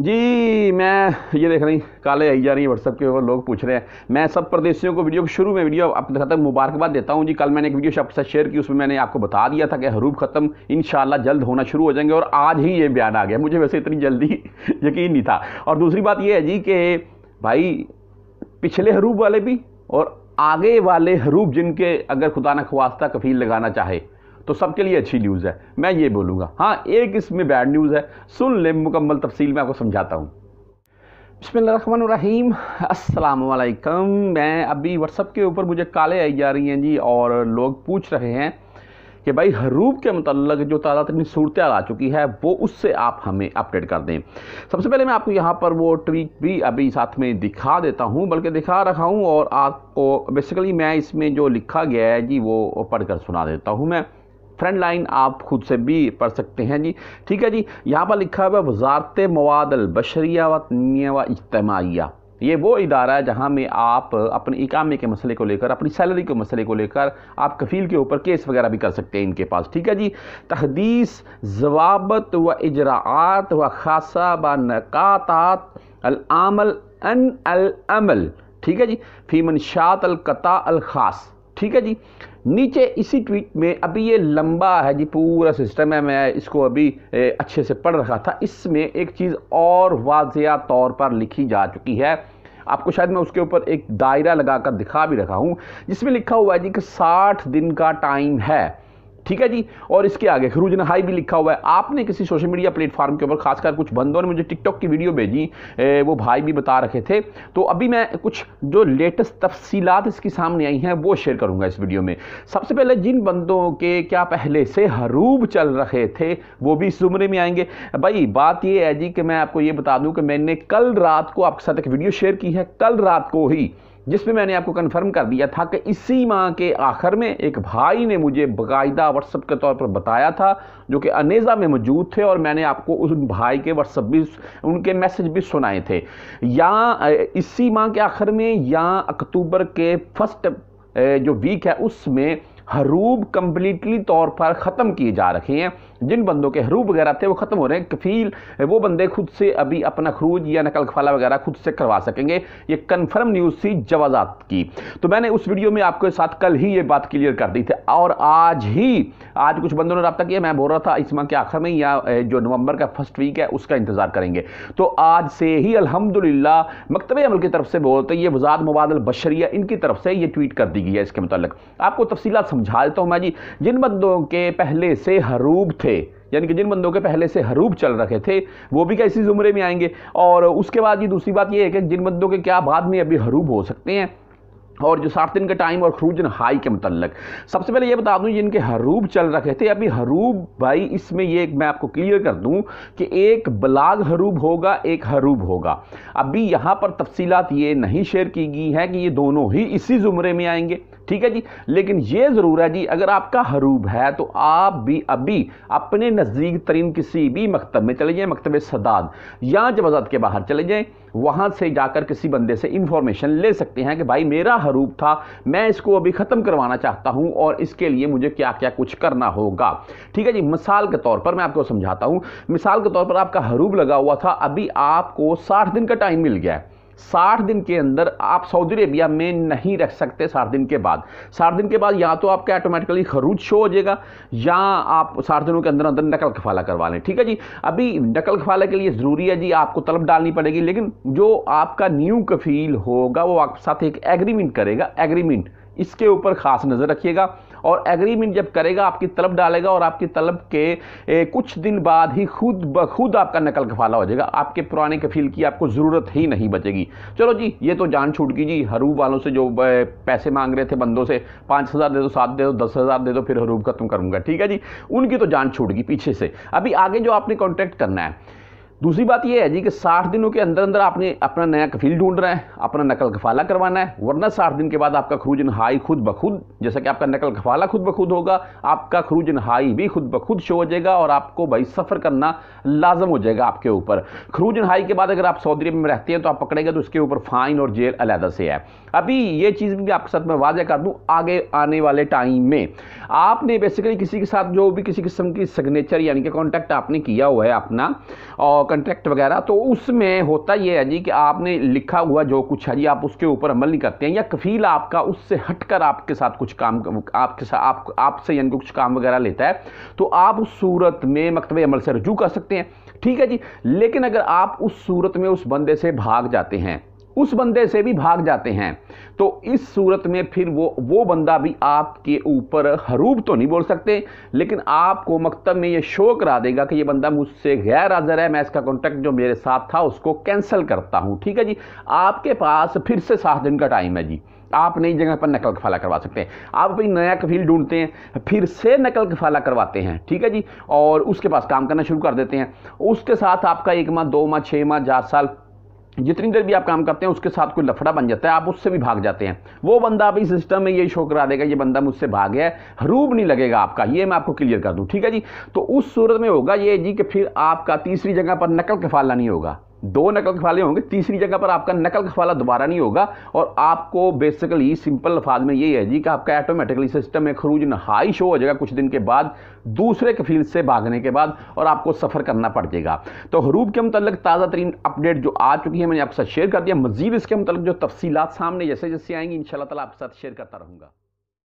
जी मैं ये देख रही काले आई जा रही है व्हाट्सअप के ऊपर लोग पूछ रहे हैं मैं सब प्रदेशियों को वीडियो शुरू में वीडियो अपने खत्म मुबारकबाद देता हूँ जी कल मैंने एक वीडियो आपके साथ शेयर की उसमें मैंने आपको बता दिया था कि हरूफ ख़त्म इन जल्द होना शुरू हो जाएंगे और आज ही ये बयान आ गया मुझे वैसे इतनी जल्दी यकीन नहीं था और दूसरी बात यह है जी कि भाई पिछले हरूब वाले भी और आगे वाले हरूप जिनके अगर खुदा न खवास्ता कफील लगाना चाहे तो सबके लिए अच्छी न्यूज़ है मैं ये बोलूँगा हाँ एक इसमें बैड न्यूज़ है सुन ले मुकम्मल तफसील में आपको समझाता हूँ बसमीम असलकम मैं अभी व्हाट्सअप के ऊपर मुझे काले आई जा रही हैं जी और लोग पूछ रहे हैं कि भाई हरूब के मतलब जो ताज़ा तरीन सूरत आ चुकी है वो उससे आप हमें अपडेट कर दें सबसे पहले मैं आपको यहाँ पर वो ट्रीट भी अभी साथ में दिखा देता हूँ बल्कि दिखा रखा हूँ और आपको बेसिकली मैं इसमें जो लिखा गया है जी वो पढ़ कर सुना देता हूँ मैं फ्रंट लाइन आप खुद से भी पढ़ सकते हैं जी ठीक है जी यहाँ पर लिखा हुआ वजारत मवादल बशरिया व तनिया व इज्तमाया ये वो इदारा है जहाँ में आप अपने इकामे के मसले को लेकर अपनी सैलरी के मसले को लेकर आप कफील के ऊपर केस वगैरह भी कर सकते हैं इनके पास ठीक है जी तहदीस जवाबत व इजरात व खासा व नक़ात अमल अन अल अमल ठीक है जी फी मनशात अलकता अलखास ठीक है जी नीचे इसी ट्वीट में अभी ये लंबा है जी पूरा सिस्टम है मैं इसको अभी अच्छे से पढ़ रखा था इसमें एक चीज़ और वाजिया तौर पर लिखी जा चुकी है आपको शायद मैं उसके ऊपर एक दायरा लगाकर दिखा भी रखा हूँ जिसमें लिखा हुआ है जी कि साठ दिन का टाइम है ठीक है जी और इसके आगे खरूजन हाई भी लिखा हुआ है आपने किसी सोशल मीडिया प्लेटफॉर्म के ऊपर खासकर कुछ बंदों ने मुझे टिकटॉक की वीडियो भेजी वो भाई भी बता रखे थे तो अभी मैं कुछ जो लेटेस्ट तफसीलात इसकी सामने आई हैं वो शेयर करूंगा इस वीडियो में सबसे पहले जिन बंदों के क्या पहले से हरूब चल रहे थे वो भी इस जुमरे में आएंगे भाई बात ये है जी कि मैं आपको ये बता दूं कि मैंने कल रात को आपके साथ एक वीडियो शेयर की है कल रात को ही जिसमें मैंने आपको कंफर्म कर दिया था कि इसी माह के आखिर में एक भाई ने मुझे बाकायदा व्हाट्सअप के तौर पर बताया था जो कि अनेज़ा में मौजूद थे और मैंने आपको उस भाई के व्हाट्सअप भी उनके मैसेज भी सुनाए थे या इसी माह के आखिर में या अक्टूबर के फर्स्ट जो वीक है उसमें हरूब कम्प्लीटली तौर पर ख़त्म किए जा रखे हैं जिन बंदों के हरूब वगैरह थे वो ख़त्म हो रहे हैं कफील वो बंदे खुद से अभी अपना खरूज या नकल खफाला वगैरह खुद से करवा सकेंगे ये कन्फर्म न्यूज़ थी जवाजात की तो मैंने उस वीडियो में आपके साथ कल ही ये बात क्लियर कर दी थी और आज ही आज कुछ बंदों ने रबता किया मैं बोल रहा था इस माह के आखिर में या जो नवंबर का फर्स्ट वीक है उसका इंतज़ार करेंगे तो आज से ही अलहमदिल्ला मकतब अमल की तरफ से बोलते ये वजाद मुबादल बशरिया इनकी तरफ से ये ट्वीट कर दी गई है इसके मतलब आपको तफसीत समझा देता हूँ मैं जी जिन बंदों के पहले से हरूब थे यानी कि जिन बंदों के पहले से हरूब चल रखे थे वो भी क्या इसी ज़ुमरे में आएंगे और उसके बाद ये दूसरी बात ये है कि जिन बंदों के क्या बाद में अभी हरूब हो सकते हैं और जो सात दिन का टाइम और खरूजन हाई के मतलब सबसे पहले ये बता दूं जिनके हरूब चल रखे थे अभी हरूब भाई इसमें ये मैं आपको क्लियर कर दूं कि एक बलाग हरूब होगा एक हरूब होगा अभी यहाँ पर तफसीलात ये नहीं शेयर की गई हैं कि ये दोनों ही इसी ज़ुमरे में आएंगे ठीक है जी लेकिन ये ज़रूर है जी अगर आपका हरूब है तो आप भी अभी अपने नज़दीक तरीन किसी भी मकतब में चले जाएँ मकतब सदाद या जवाजात के बाहर चले जाएँ वहाँ से जाकर किसी बंदे से इंफॉर्मेशन ले सकते हैं कि भाई मेरा हरूब था मैं इसको अभी ख़त्म करवाना चाहता हूँ और इसके लिए मुझे क्या क्या कुछ करना होगा ठीक है जी मिसाल के तौर पर मैं आपको समझाता हूँ मिसाल के तौर पर आपका हरूब लगा हुआ था अभी आपको साठ दिन का टाइम मिल गया है साठ दिन के अंदर आप सऊदी अरेबिया में नहीं रख सकते साठ दिन के बाद साठ दिन के बाद या तो आपका ऑटोमेटिकली खरूज शो हो जाएगा या आप साठ दिनों के अंदर अंदर नकल कफाला करवा लें ठीक है जी अभी नकल कफाला के लिए ज़रूरी है जी आपको तलब डालनी पड़ेगी लेकिन जो आपका न्यू कफील होगा वो आपके साथ एक एग्रीमेंट करेगा एग्रीमेंट इसके ऊपर खास नज़र रखिएगा और एग्रीमेंट जब करेगा आपकी तलब डालेगा और आपकी तलब के ए, कुछ दिन बाद ही खुद ब खुद आपका नकल कफाला हो जाएगा आपके पुराने कफील की आपको ज़रूरत ही नहीं बचेगी चलो जी ये तो जान छूट गई जी हरूब वालों से जो पैसे मांग रहे थे बंदों से पाँच हज़ार दे दो सात दे दो दस हज़ार दे दो फिर हरूब खत्म करूँगा ठीक है जी उनकी तो जान छूट गई पीछे से अभी आगे जो आपने कॉन्टैक्ट करना है दूसरी बात यह है जी कि 60 दिनों के अंदर अंदर आपने अपना नया कफील ढूंढना है अपना नकल गफाला करवाना है वरना 60 दिन के बाद आपका खरूज हाई खुद बखुद जैसा कि आपका नकल गफाला खुद बखुद होगा आपका खरूज हाई भी खुद बखुद शो हो जाएगा और आपको भाई सफ़र करना लाजम हो जाएगा आपके ऊपर खरूज हाई के बाद अगर आप सऊदी अरब में रहते हैं तो आप पकड़ेगा तो उसके ऊपर फ़ाइन और जेल अलहदा से है अभी ये चीज़ भी आपके साथ मैं वाजह कर दूँ आगे आने वाले टाइम में आपने बेसिकली किसी के साथ जो भी किसी किस्म की सिग्नेचर यानी कि कॉन्टैक्ट आपने किया हुआ है अपना और कॉन्ट्रैक्ट वगैरह तो उसमें होता यह है जी कि आपने लिखा हुआ जो कुछ है जी आप उसके ऊपर अमल नहीं करते हैं या कफील आपका उससे हटकर आपके साथ कुछ काम आपके साथ आप आपसे यानी कुछ काम वगैरह लेता है तो आप उस सूरत में मकतब अमल से रजू कर सकते हैं ठीक है जी लेकिन अगर आप उस सूरत में उस बंदे से भाग जाते हैं उस बंदे से भी भाग जाते हैं तो इस सूरत में फिर वो वो बंदा भी आपके ऊपर हरूब तो नहीं बोल सकते लेकिन आपको मकतब में ये शो करा देगा कि ये बंदा मुझसे गैर हाजिर है मैं इसका कॉन्टैक्ट जो मेरे साथ था उसको कैंसिल करता हूँ ठीक है जी आपके पास फिर से सात दिन का टाइम है जी आप नई जगह पर नकल कफाला करवा सकते हैं आप अपनी नया कफील ढूंढते हैं फिर से नकल कफाला करवाते हैं ठीक है जी और उसके पास काम करना शुरू कर देते हैं उसके साथ आपका एक माह दो माह छः माह चार साल जितनी देर भी आप काम करते हैं उसके साथ कोई लफड़ा बन जाता है आप उससे भी भाग जाते हैं वो बंदा अभी सिस्टम में ये शो करा देगा ये बंदा मुझसे भाग गया है रूब नहीं लगेगा आपका ये मैं आपको क्लियर कर दूं ठीक है जी तो उस सूरत में होगा ये जी कि फिर आपका तीसरी जगह पर नकल कफाला नहीं होगा दो नकल खवाले होंगे तीसरी जगह पर आपका नकल कफाला दोबारा नहीं होगा और आपको बेसिकली सिंपल लफाज में ये है जी कि आपका ऑटोमेटिकली सिस्टम में खरूज नहाई शो हो जाएगा कुछ दिन के बाद दूसरे कफील से भागने के बाद और आपको सफ़र करना पड़ जाएगा तो हरूब के मतलब ताज़ा तरीन अपडेट जो आ चुकी है मैंने आपके साथ शेयर कर दिया मजीद इसके मतलब जो तफसीत सामने जैसे जैसे आएंगी इन शाला आपके साथ शेयर करता रहूँगा